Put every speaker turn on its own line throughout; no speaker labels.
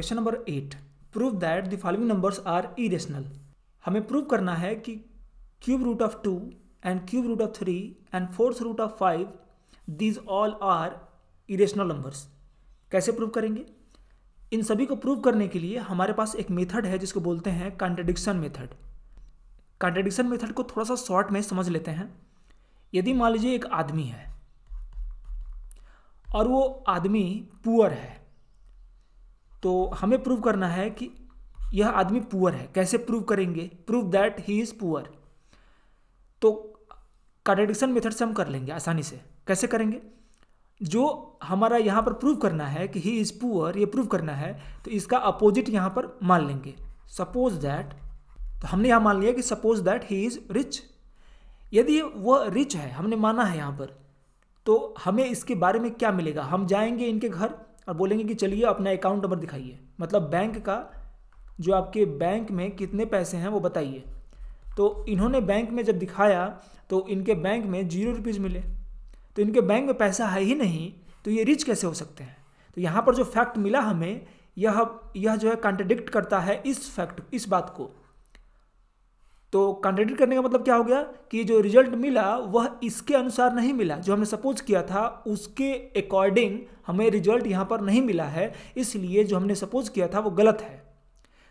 question number eight prove that the following numbers are irrational हमें prove करना है कि cube root of two and cube root of three and fourth root of five these all are irrational numbers कैसे prove करेंगे इन सभी को prove करने के लिए हमारे पास एक मेथड है जिसको बोलते हैं कॉन्ट्रडिक्शन मेथड कॉन्ट्रडिक्शन मेथड को थोड़ा सा शॉर्ट में समझ लेते हैं यदि मान लीजिए एक आदमी है और वो आदमी पुअर है तो हमें प्रूव करना है कि यह आदमी पुअर है कैसे प्रूव करेंगे prove that he is poor तो कॉन्ट्रडिक्शन मेथड से हम कर लेंगे आसानी से कैसे करेंगे जो हमारा यहाँ पर प्रूव करना है कि ही इज़ पुअर ये प्रूव करना है तो इसका अपोजिट यहाँ पर मान लेंगे सपोज दैट तो हमने यहाँ मान लिया कि suppose that he is rich यदि वह रिच है हमने माना है यहाँ पर तो हमें इसके बारे में क्या मिलेगा हम जाएंगे इनके घर और बोलेंगे कि चलिए अपना अकाउंट नंबर दिखाइए मतलब बैंक का जो आपके बैंक में कितने पैसे हैं वो बताइए तो इन्होंने बैंक में जब दिखाया तो इनके बैंक में जीरो रुपीज़ मिले तो इनके बैंक में पैसा है ही नहीं तो ये रिच कैसे हो सकते हैं तो यहाँ पर जो फैक्ट मिला हमें यह यह जो है कॉन्ट्रडिक्ट करता है इस फैक्ट इस बात को तो कंट्रेडिक्ट करने का मतलब क्या हो गया कि जो रिजल्ट मिला वह इसके अनुसार नहीं मिला जो हमने सपोज किया था उसके अकॉर्डिंग हमें रिजल्ट यहाँ पर नहीं मिला है इसलिए जो हमने सपोज किया था वो गलत है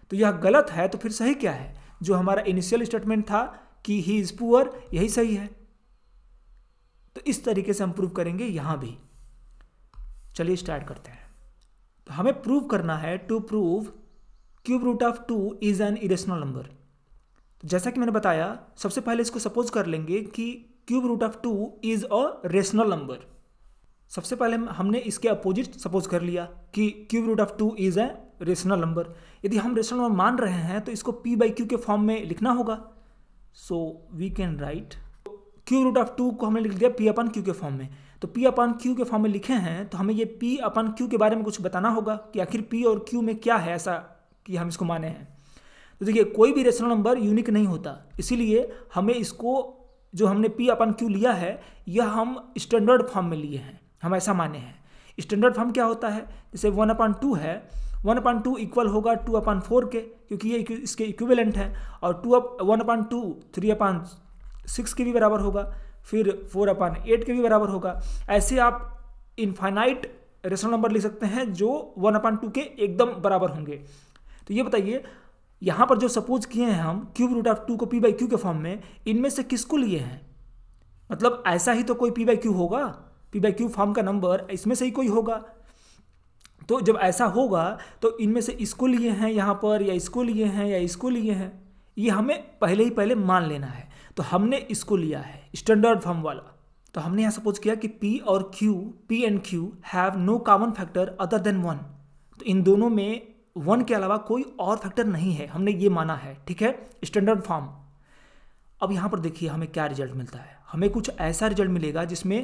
तो यह गलत है तो फिर सही क्या है जो हमारा इनिशियल स्टेटमेंट था कि ही इज़ पुअर यही सही है तो इस तरीके से हम प्रूव करेंगे यहाँ भी चलिए स्टार्ट करते हैं तो हमें प्रूव करना है to prove cube root of two is an irrational number तो जैसा कि मैंने बताया सबसे पहले इसको सपोज कर लेंगे कि cube root of two is a rational number सबसे पहले हमने इसके अपोजिट सपोज कर लिया कि cube root of two is a rational number यदि हम रेशनल नंबर मान रहे हैं तो इसको पी बाई क्यू के फॉर्म में लिखना होगा so we can write cube root of two को हमने लिख दिया पी अपन क्यू के फॉर्म में तो पी अपन क्यू के फॉर्म में लिखे हैं तो हमें ये पी अपन क्यू के बारे में कुछ बताना होगा कि आखिर पी और क्यू में क्या है ऐसा कि हम इसको माने हैं तो देखिए कोई भी रेशनल नंबर यूनिक नहीं होता इसीलिए हमें इसको जो हमने पी अपन क्यू लिया है यह हम स्टैंडर्ड फॉर्म में लिए हैं हम ऐसा माने हैं स्टैंडर्ड फॉर्म क्या होता है जैसे वन अपन टू है वन अपन टू इक्वल होगा टू अपॉन फोर के क्योंकि ये इसके इक्विवेलेंट है और two up one upon two three upon six के भी बराबर होगा फिर फोर अपन एट के भी बराबर होगा ऐसे आप इनफाइनाइट रेशनल नंबर लिख सकते हैं जो वन अपन टू के एकदम बराबर होंगे तो ये बताइए यहाँ पर जो सपोज किए हैं हम क्यूब रूट ऑफ टू को पी बाई क्यू के फॉर्म में इनमें से किसको लिए हैं मतलब ऐसा ही तो कोई पी बाई क्यू होगा पी बाई क्यू फॉर्म का नंबर इसमें से ही कोई होगा तो जब ऐसा होगा तो इनमें से इसको लिए हैं यहाँ पर या इसको लिए हैं या इसको लिए हैं ये हमें पहले ही पहले मान लेना है तो हमने इसको लिया है स्टैंडर्ड फॉर्म वाला तो हमने यहाँ सपोज किया कि P और Q, P and Q have no common factor other than one तो इन दोनों में वन के अलावा कोई और फैक्टर नहीं है हमने ये माना है ठीक है स्टैंडर्ड फॉर्म अब यहां पर देखिए हमें क्या रिजल्ट मिलता है हमें कुछ ऐसा रिजल्ट मिलेगा जिसमें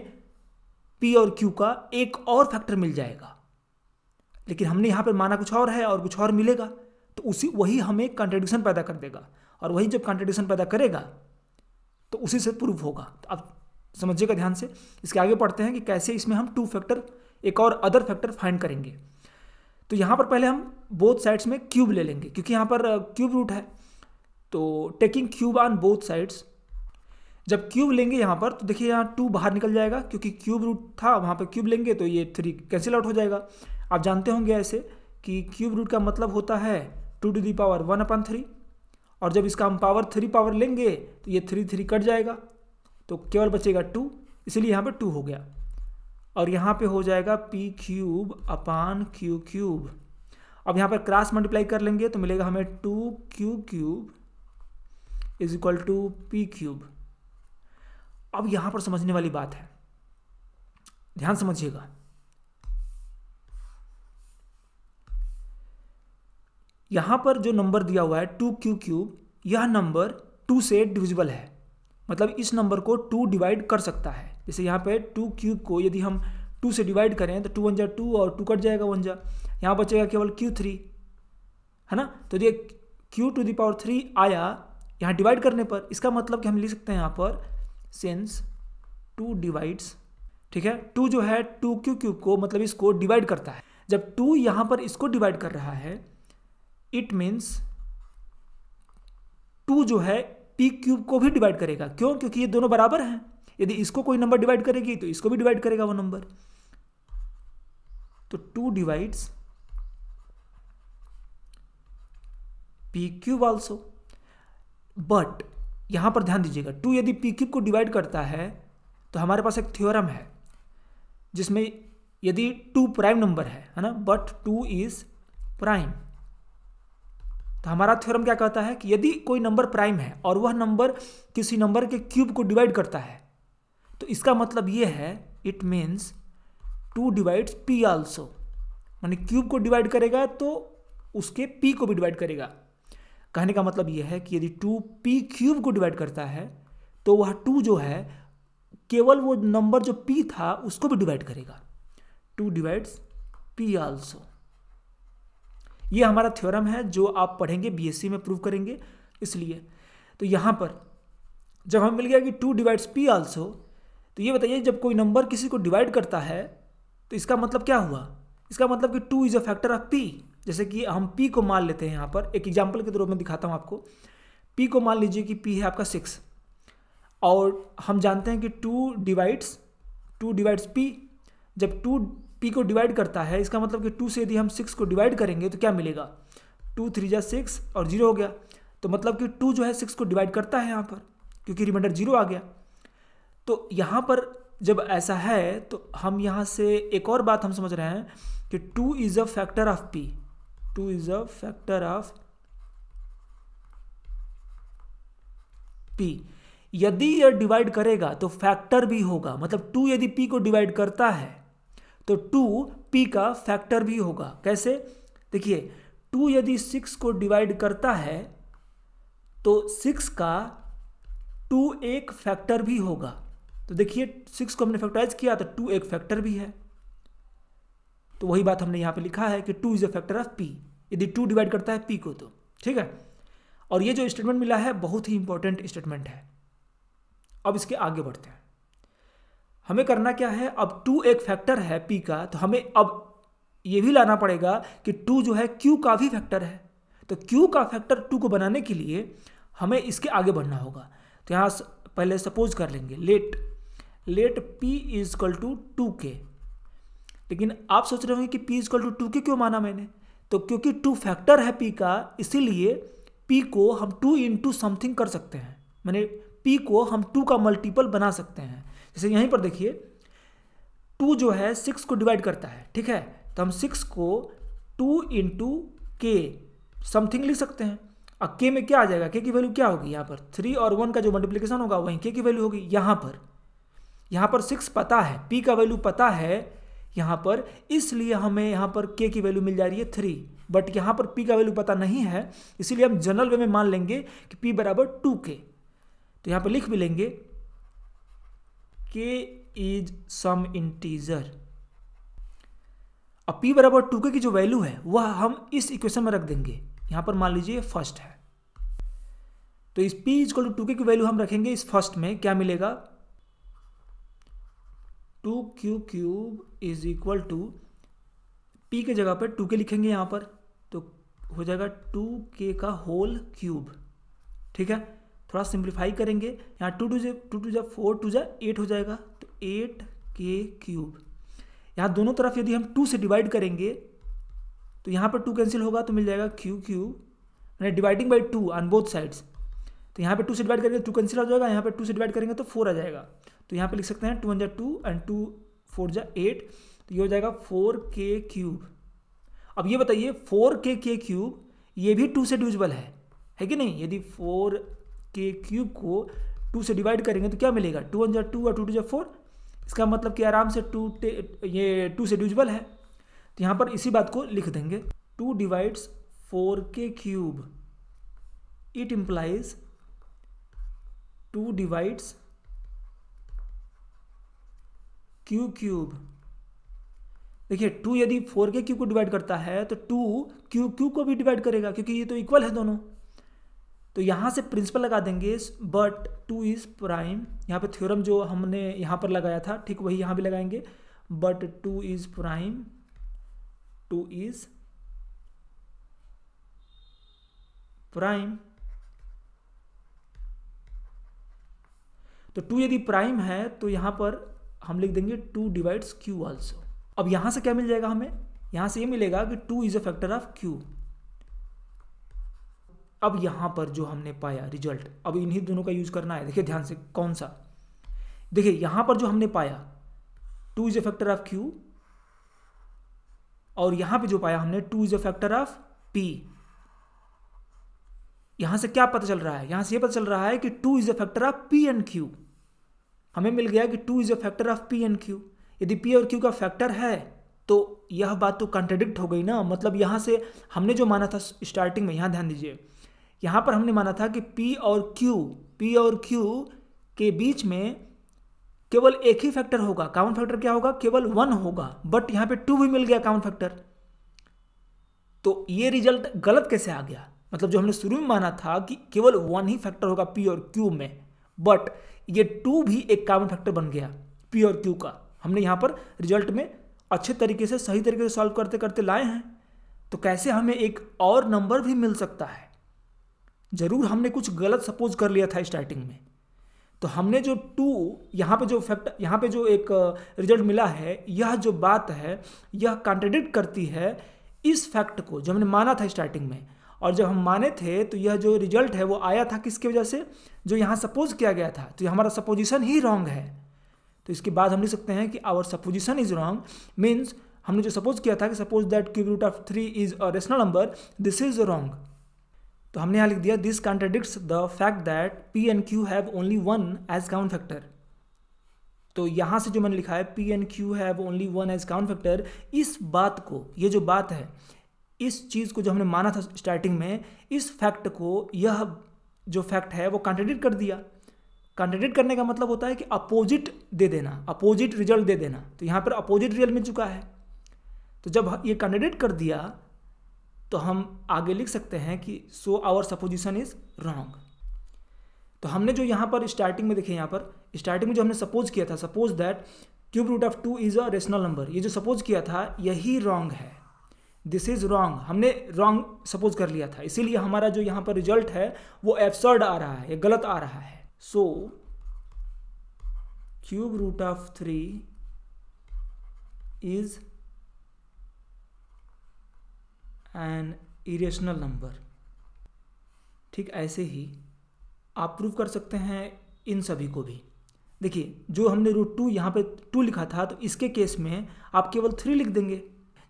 पी और क्यू का एक और फैक्टर मिल जाएगा लेकिन हमने यहां पर माना कुछ और है और कुछ और मिलेगा तो उसी वही हमें कॉन्ट्रेडिक्शन पैदा कर देगा और वही जब कॉन्ट्रेडिक्शन पैदा करेगा तो उसी से प्रूफ होगा तो आप समझिएगा ध्यान से इसके आगे पढ़ते हैं कि कैसे इसमें हम टू फैक्टर एक और अदर फैक्टर फाइंड करेंगे तो यहाँ पर पहले हम बोथ साइड्स में क्यूब ले लेंगे क्योंकि यहाँ पर क्यूब रूट है तो taking cube on both sides जब क्यूब लेंगे यहाँ पर तो देखिए यहाँ टू बाहर निकल जाएगा क्योंकि क्यूब रूट था वहाँ पर क्यूब लेंगे तो ये थ्री कैंसिल आउट हो जाएगा आप जानते होंगे ऐसे कि क्यूब रूट का मतलब होता है two to the power one upon three और जब इसका हम पावर थ्री पावर लेंगे तो ये थ्री थ्री कट जाएगा तो केवल बचेगा टू इसीलिए यहाँ पर टू हो गया और यहाँ पे हो जाएगा P cube upon Q cube अब यहाँ पर क्रॉस मल्टीप्लाई कर लेंगे तो मिलेगा हमें two Q cube is equal to P cube अब यहाँ पर समझने वाली बात है ध्यान समझिएगा यहाँ पर जो नंबर दिया हुआ है टू क्यू क्यूब यह नंबर टू से डिविजिबल है मतलब इस नंबर को टू डिवाइड कर सकता है जैसे यहाँ पे टू क्यूब को यदि हम टू से डिवाइड करें तो टू वन जा टू और टू कट जाएगा वन जा यहाँ बचेगा केवल क्यू थ्री है ना तो ये क्यू टू दावर थ्री आया यहाँ डिवाइड करने पर इसका मतलब कि हम लिख सकते हैं यहाँ पर सेंस टू डिवाइड्स ठीक है टू जो है टू क्यू क्यूब को मतलब इसको डिवाइड करता है जब टू यहाँ पर इसको डिवाइड कर रहा है इट मीन्स टू जो है पी क्यूब को भी डिवाइड करेगा क्यों क्योंकि ये दोनों बराबर हैं यदि इसको कोई नंबर डिवाइड करेगी तो इसको भी डिवाइड करेगा वो नंबर तो two divides P cube also but यहां पर ध्यान दीजिएगा टू यदि पी क्यूब को डिवाइड करता है तो हमारे पास एक थ्योरम है जिसमें यदि टू प्राइम नंबर है है ना बट टू इज प्राइम तो हमारा थ्योरम क्या कहता है कि यदि कोई नंबर प्राइम है और वह नंबर किसी नंबर के क्यूब को डिवाइड करता है तो इसका मतलब ये है it means two divides P also माने क्यूब को डिवाइड करेगा तो उसके पी को भी डिवाइड करेगा कहने का मतलब यह है कि यदि टू पी क्यूब को डिवाइड करता है तो वह टू जो है केवल वो नंबर जो पी था उसको भी डिवाइड करेगा टू डिवाइड्स पी आल्सो ये हमारा थ्योरम है जो आप पढ़ेंगे बीएससी में प्रूव करेंगे इसलिए तो यहाँ पर जब हम मिल गया कि टू डिवाइड्स पी आल्सो तो ये बताइए जब कोई नंबर किसी को डिवाइड करता है तो इसका मतलब क्या हुआ इसका मतलब कि two is a factor of P जैसे कि हम पी को मान लेते हैं यहाँ पर एक एग्जाम्पल के तौर में दिखाता हूँ आपको पी को मान लीजिए कि पी है आपका सिक्स और हम जानते हैं कि two divides two divides P जब टू पी को डिवाइड करता है इसका मतलब कि टू से यदि हम सिक्स को डिवाइड करेंगे तो क्या मिलेगा टू थ्री जा सिक्स और जीरो हो गया तो मतलब कि टू जो है सिक्स को डिवाइड करता है यहाँ पर क्योंकि रिमाइंडर जीरो आ गया तो यहाँ पर जब ऐसा है तो हम यहाँ से एक और बात हम समझ रहे हैं कि two is a factor of P two is a factor of P यदि यह डिवाइड करेगा तो फैक्टर भी होगा मतलब टू यदि पी को डिवाइड करता है तो टू पी का फैक्टर भी होगा कैसे देखिए टू यदि सिक्स को डिवाइड करता है तो सिक्स का टू एक फैक्टर भी होगा तो देखिए सिक्स को हमने फैक्टराइज किया तो टू एक फैक्टर भी है तो वही बात हमने यहाँ पे लिखा है कि two is a factor of P यदि टू डिवाइड करता है पी को तो ठीक है और ये जो स्टेटमेंट मिला है बहुत ही इंपॉर्टेंट स्टेटमेंट है अब इसके आगे बढ़ते हैं हमें करना क्या है अब टू एक फैक्टर है पी का तो हमें अब ये भी लाना पड़ेगा कि टू जो है क्यू का भी फैक्टर है तो क्यू का फैक्टर टू को बनाने के लिए हमें इसके आगे बढ़ना होगा तो यहाँ पहले सपोज कर लेंगे let let P equal to two K लेकिन आप सोच रहे होंगे कि पी इक्वल टू टू के क्यों माना मैंने तो क्योंकि टू फैक्टर है पी का इसीलिए पी को हम टू इंटू समथिंग कर सकते हैं मैंने पी को हम टू का मल्टीपल बना सकते हैं जैसे यहीं पर देखिए टू जो है सिक्स को डिवाइड करता है ठीक है तो हम सिक्स को टू इंटू के समथिंग लिख सकते हैं अब के में क्या आ जाएगा के की वैल्यू क्या होगी यहाँ पर थ्री और वन का जो मल्टीप्लीकेशन होगा वहीं के की वैल्यू होगी यहाँ पर यहाँ पर सिक्स पता है पी का वैल्यू पता है यहाँ पर इसलिए हमें यहाँ पर के की वैल्यू मिल जा रही है थ्री बट यहाँ पर पी का वैल्यू पता नहीं है इसीलिए हम जनरल वे में मान लेंगे कि पी बराबर टू के तो यहाँ पर लिख भी लेंगे के इज सम इंटीजर अब पी बराबर टू के की जो वैल्यू है वह हम इस इक्वेशन में रख देंगे यहाँ पर मान लीजिए फर्स्ट है तो इस P is to two K की वैल्यू हम रखेंगे इस फर्स्ट में क्या मिलेगा two Q cube is equal to P के जगह पर टू के लिखेंगे यहाँ पर तो हो जाएगा टू के का होल क्यूब ठीक है थोड़ा सिंप्लीफाई करेंगे यहाँ टू टू जे टू टू जै फोर टू जै एट हो जाएगा तो एट के क्यूब यहाँ दोनों तरफ यदि हम टू से डिवाइड करेंगे तो यहाँ पर टू कैंसिल होगा तो मिल जाएगा क्यू क्यूब मैंने dividing by two on both sides तो यहाँ पर टू से डिवाइड करेंगे तो टू कैंसिल हो जाएगा यहाँ पर टू से डिवाइड करेंगे तो फोर आ जाएगा तो यहाँ पे लिख सकते हैं two hundred two and two four जा एट तो ये हो जाएगा फोर के क्यूब अब ये बताइए फोर के के क्यूब ये भी टू से डिविजिबल है है कि नहीं यदि फोर के क्यूब को टू से डिवाइड करेंगे तो क्या मिलेगा टू वन टू और टू टू जा फोर इसका मतलब कि आराम से टू ये टू से डिविजिबल है तो यहाँ पर इसी बात को लिख देंगे two divides four K cube it implies two divides Q cube देखिए टू यदि फोर के क्यू को डिवाइड करता है तो टू क्यू क्यू को भी डिवाइड करेगा क्योंकि ये तो इक्वल है दोनों तो यहाँ से प्रिंसिपल लगा देंगे बट टू इज़ प्राइम यहाँ पे थ्योरम जो हमने यहाँ पर लगाया था ठीक वही यहाँ भी लगाएंगे but two is prime two is prime तो टू यदि प्राइम है तो यहाँ पर हम लिख देंगे टू डिवाइड्स क्यू ऑल्सो अब यहां से क्या मिल जाएगा हमें यहां से ये यह मिलेगा कि two is a factor of Q अब यहां पर जो हमने पाया रिजल्ट अब इन्हीं दोनों का यूज़ करना है देखिए ध्यान से कौन सा देखिए यहां पर जो हमने पाया two is a factor of Q और यहां पे जो पाया हमने two is a factor of P यहां से क्या पता चल रहा है यहां से यह पता चल रहा है कि two is a factor of P and Q हमें मिल गया कि two is a factor of P and Q यदि पी और क्यू का फैक्टर है तो यह बात तो कंट्रडिक्ट हो गई ना मतलब यहाँ से हमने जो माना था स्टार्टिंग में यहाँ ध्यान दीजिए यहाँ पर हमने माना था कि पी और क्यू पी और क्यू के बीच में केवल एक ही फैक्टर होगा कॉमन फैक्टर क्या होगा केवल वन होगा बट यहाँ पे टू भी मिल गया कॉमन फैक्टर तो ये रिजल्ट गलत कैसे आ गया मतलब जो हमने शुरू में माना था कि केवल वन ही फैक्टर होगा पी और क्यू में बट ये टू भी एक कार्बन फैक्टर बन गया पी और क्यू का हमने यहाँ पर रिजल्ट में अच्छे तरीके से सही तरीके से सॉल्व करते करते लाए हैं तो कैसे हमें एक और नंबर भी मिल सकता है ज़रूर हमने कुछ गलत सपोज कर लिया था स्टार्टिंग में तो हमने जो टू यहाँ पे जो फैक्ट यहाँ पे जो एक रिजल्ट मिला है यह जो बात है यह कॉन्ट्रेडिक्ट करती है इस फैक्ट को जो हमने माना था स्टार्टिंग में और जब हम माने थे तो यह जो रिजल्ट है वो आया था किसकी वजह से जो यहाँ सपोज किया गया था तो हमारा सपोजिशन ही रॉन्ग है तो इसके बाद हम लिख सकते हैं कि our supposition is wrong means हमने जो सपोज किया था कि suppose that cube root of three is a rational number this is wrong तो हमने यहाँ लिख दिया this contradict the fact that P and Q have only one as common factor तो यहाँ से जो मैंने लिखा है P and Q have only one as common factor इस बात को ये जो बात है इस चीज़ को जो हमने माना था स्टार्टिंग में इस फैक्ट को यह जो फैक्ट है वो कॉन्ट्रेडिक्ट कर दिया कॉन्ट्रेडिक्ट करने का मतलब होता है कि अपोजिट दे देना अपोजिट रिजल्ट दे देना तो यहाँ पर अपोजिट रिजल्ट मिल चुका है तो जब ये कॉन्ट्रेडिक्ट कर दिया तो हम आगे लिख सकते हैं कि so our supposition is wrong तो हमने जो यहाँ पर स्टार्टिंग में देखे यहाँ पर स्टार्टिंग में जो हमने सपोज किया था suppose that cube root of two is a rational number ये जो सपोज किया था यही रॉन्ग है दिस इज़ रॉन्ग हमने रॉन्ग सपोज कर लिया था इसीलिए हमारा जो यहां पर रिजल्ट है वो एब्सर्ड आ रहा है गलत आ रहा है so cube root of three is an irrational number ठीक ऐसे ही आप प्रूव कर सकते हैं इन सभी को भी देखिए जो हमने रूट टू यहाँ पे टू लिखा था तो इसके केस में आप केवल थ्री लिख देंगे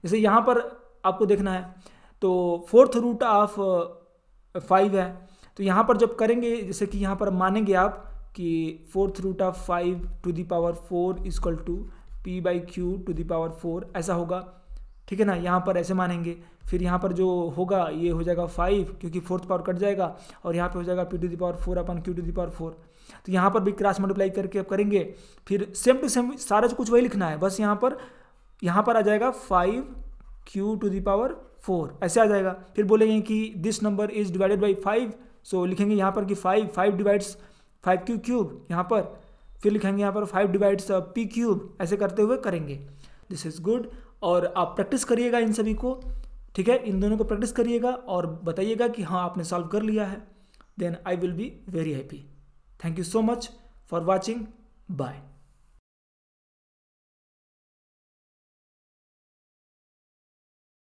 जैसे यहाँ पर आपको देखना है तो फोर्थ रूट ऑफ फाइव है तो यहाँ पर जब करेंगे जैसे कि यहाँ पर मानेंगे आप कि fourth root of five to the power four is equal to P by Q to the power four ऐसा होगा ठीक है ना यहाँ पर ऐसे मानेंगे फिर यहाँ पर जो होगा ये हो जाएगा फाइव क्योंकि फोर्थ पावर कट जाएगा और यहाँ पे हो जाएगा P to the power four upon Q to the power four तो यहाँ पर भी क्रॉस मल्टीप्लाई करके आप करेंगे फिर सेम टू सेम सारा कुछ वही लिखना है बस यहाँ पर यहाँ पर आ जाएगा five Q to the power four ऐसे आ जाएगा फिर बोलेंगे कि this number is divided by five so लिखेंगे यहाँ पर कि five five divides five Q cube यहाँ पर फिर लिखेंगे यहाँ पर फाइव डिवाइड्स पी क्यूब ऐसे करते हुए करेंगे दिस इज़ गुड और आप प्रैक्टिस करिएगा इन सभी को ठीक है इन दोनों को प्रैक्टिस करिएगा और बताइएगा कि हाँ आपने सॉल्व कर लिया है then I will be very happy thank you so much for watching bye